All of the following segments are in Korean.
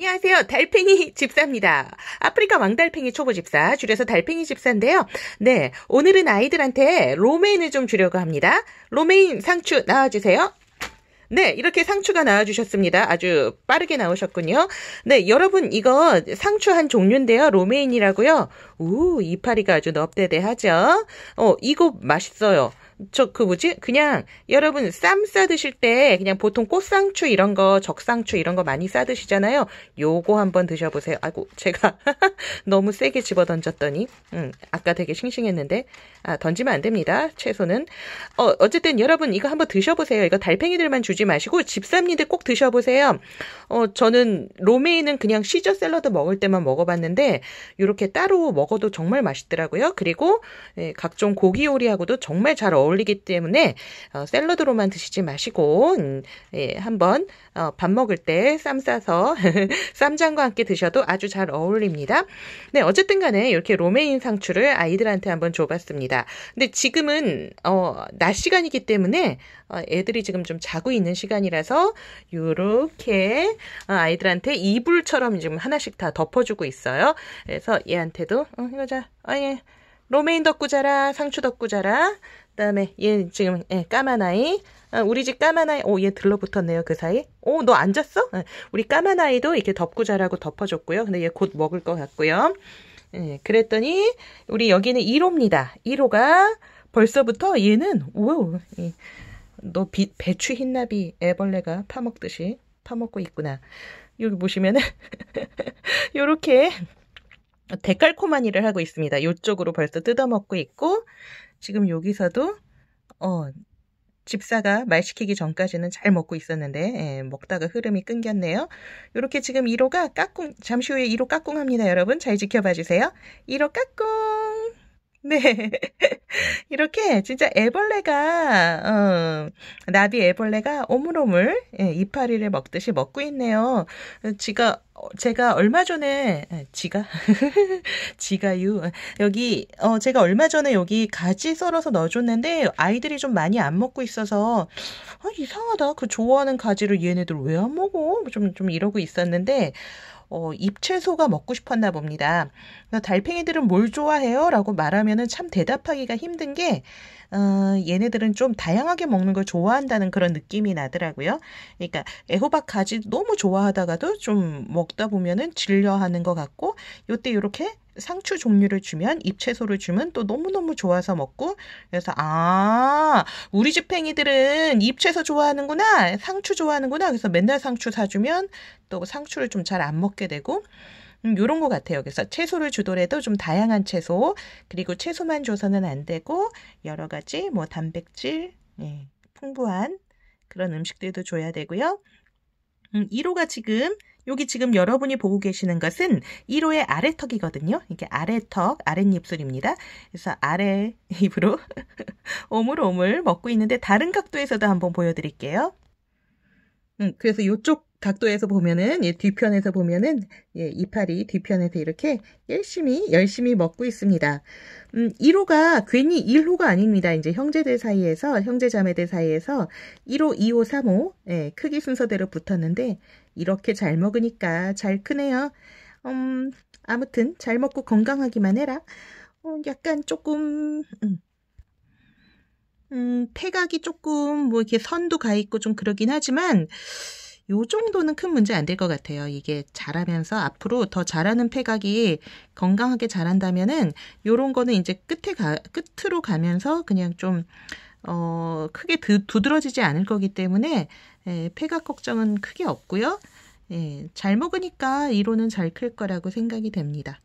안녕하세요. 달팽이 집사입니다. 아프리카 왕달팽이 초보 집사, 줄여서 달팽이 집사인데요. 네, 오늘은 아이들한테 로메인을 좀 주려고 합니다. 로메인 상추 나와주세요. 네, 이렇게 상추가 나와주셨습니다. 아주 빠르게 나오셨군요. 네, 여러분, 이거 상추 한 종류인데요. 로메인이라고요. 우, 이파리가 아주 넙대대하죠 어, 이거 맛있어요. 저그 뭐지? 그냥 여러분 쌈 싸 드실 때 그냥 보통 꽃상추 이런 거, 적상추 이런 거 많이 싸 드시잖아요. 요거 한번 드셔 보세요. 아이고, 제가 너무 세게 집어 던졌더니 음, 아까 되게 싱싱했는데 아, 던지면 안 됩니다. 채소는 어, 어쨌든 여러분 이거 한번 드셔 보세요. 이거 달팽이들만 주지 마시고 집삼리들 꼭 드셔 보세요. 어, 저는 로메인은 그냥 시저 샐러드 먹을 때만 먹어 봤는데 이렇게 따로 먹어도 정말 맛있더라고요. 그리고 예, 각종 고기 요리하고도 정말 잘 어울려요. 어울리기 때문에 어, 샐러드로만 드시지 마시고 음, 예, 한번 어, 밥 먹을 때 쌈 싸서 쌈장과 함께 드셔도 아주 잘 어울립니다. 네, 어쨌든 간에 이렇게 로메인 상추를 아이들한테 한번 줘봤습니다. 근데 지금은 어, 낮 시간이기 때문에 어, 애들이 지금 좀 자고 있는 시간이라서 이렇게 어, 아이들한테 이불처럼 지금 하나씩 다 덮어주고 있어요. 그래서 얘한테도 어, 이거 자, 어, 예, 로메인 덕구자라, 상추 덕구자라, 그다음에 얘 지금 예, 까만 아이, 아, 우리 집 까만 아이, 오 얘 들러붙었네요 그 사이. 오너 앉았어? 아, 우리 까만 아이도 이렇게 덮구자라고 덮어줬고요. 근데 얘 곧 먹을 것 같고요. 예, 그랬더니 우리 여기는 1호입니다. 1호가 벌써부터 얘는 우너 예, 배추 흰나비 애벌레가 파먹듯이 파먹고 있구나. 여기 보시면은 요렇게 데깔코만 일을 하고 있습니다. 이쪽으로 벌써 뜯어먹고 있고 지금 여기서도 어, 집사가 말 시키기 전까지는 잘 먹고 있었는데 예, 먹다가 흐름이 끊겼네요. 이렇게 지금 1호가 까꿍 잠시 후에 1호 까꿍합니다. 여러분 잘 지켜봐 주세요. 1호 까꿍 네. 이렇게 진짜 애벌레가, 어, 나비 애벌레가 오물오물 예, 이파리를 먹듯이 먹고 있네요. 지가, 어, 제가 얼마 전에, 예, 지가? 지가유. 여기, 어, 제가 얼마 전에 여기 가지 썰어서 넣어줬는데 아이들이 좀 많이 안 먹고 있어서, 아, 이상하다. 그 좋아하는 가지를 얘네들 왜 안 먹어? 좀, 좀 이러고 있었는데, 어, 잎채소가 먹고 싶었나 봅니다. 달팽이들은 뭘 좋아해요? 라고 말하면은 참 대답하기가 힘든 게 어, 얘네들은 좀 다양하게 먹는 걸 좋아한다는 그런 느낌이 나더라고요. 그러니까 애호박 가지 너무 좋아하다가도 좀 먹다 보면은 질려하는 것 같고 요때 요렇게 상추 종류를 주면 잎채소를 주면 또 너무너무 좋아서 먹고 그래서 아 우리 집 팽이들은 잎채소 좋아하는구나 상추 좋아하는구나 그래서 맨날 상추 사주면 또 상추를 좀 잘 안 먹게 되고 음, 요런 것 같아요. 그래서 채소를 주더라도 좀 다양한 채소, 그리고 채소만 줘서는 안 되고, 여러 가지 뭐 단백질, 예, 풍부한 그런 음식들도 줘야 되고요. 음, 1호가 지금 여기 지금 여러분이 보고 계시는 것은 1호의 아래턱이거든요. 이게 아래턱, 아랫입술입니다. 그래서 아래 입으로 오물오물 먹고 있는데 다른 각도에서도 한번 보여드릴게요. 음, 그래서 이쪽 각도에서 보면은 예, 뒤편에서 보면은 예, 이파리 뒤편에서 이렇게 열심히 열심히 먹고 있습니다. 음, 1호가 괜히 1호가 아닙니다. 이제 형제들 사이에서 형제 자매들 사이에서 1호, 2호, 3호 예, 크기 순서대로 붙었는데 이렇게 잘 먹으니까 잘 크네요. 음, 아무튼 잘 먹고 건강하기만 해라. 어, 약간 조금 음. 태각이 음, 조금 뭐 이렇게 선도 가 있고 좀 그러긴 하지만 요 정도는 큰 문제 안 될 것 같아요. 이게 자라면서 앞으로 더 자라는 폐각이 건강하게 자란다면은 요런 거는 이제 끝에 가, 끝으로 가면서 그냥 좀, 어, 크게 드, 두드러지지 않을 거기 때문에 예, 폐각 걱정은 크게 없고요. 예, 잘 먹으니까 이로는 잘 클 거라고 생각이 됩니다.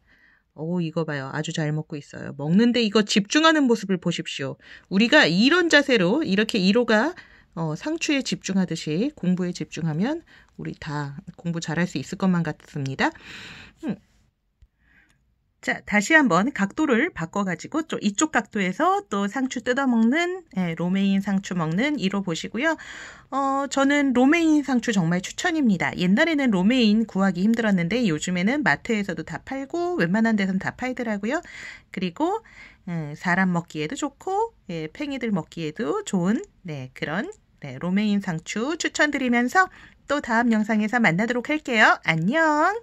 오, 어, 이거 봐요. 아주 잘 먹고 있어요. 먹는데 이거 집중하는 모습을 보십시오. 우리가 이런 자세로 이렇게 1호가 어, 상추에 집중하듯이 공부에 집중하면 우리 다 공부 잘할 수 있을 것만 같습니다. 음. 자, 다시 한번 각도를 바꿔가지고 또 이쪽 각도에서 또 상추 뜯어먹는 예, 로메인 상추 먹는 이로 보시고요. 어, 저는 로메인 상추 정말 추천입니다. 옛날에는 로메인 구하기 힘들었는데 요즘에는 마트에서도 다 팔고 웬만한 데선 다 팔더라고요. 그리고 음, 사람 먹기에도 좋고 예, 팽이들 먹기에도 좋은 네, 그런 네, 로메인 상추 추천드리면서 또 다음 영상에서 만나도록 할게요. 안녕!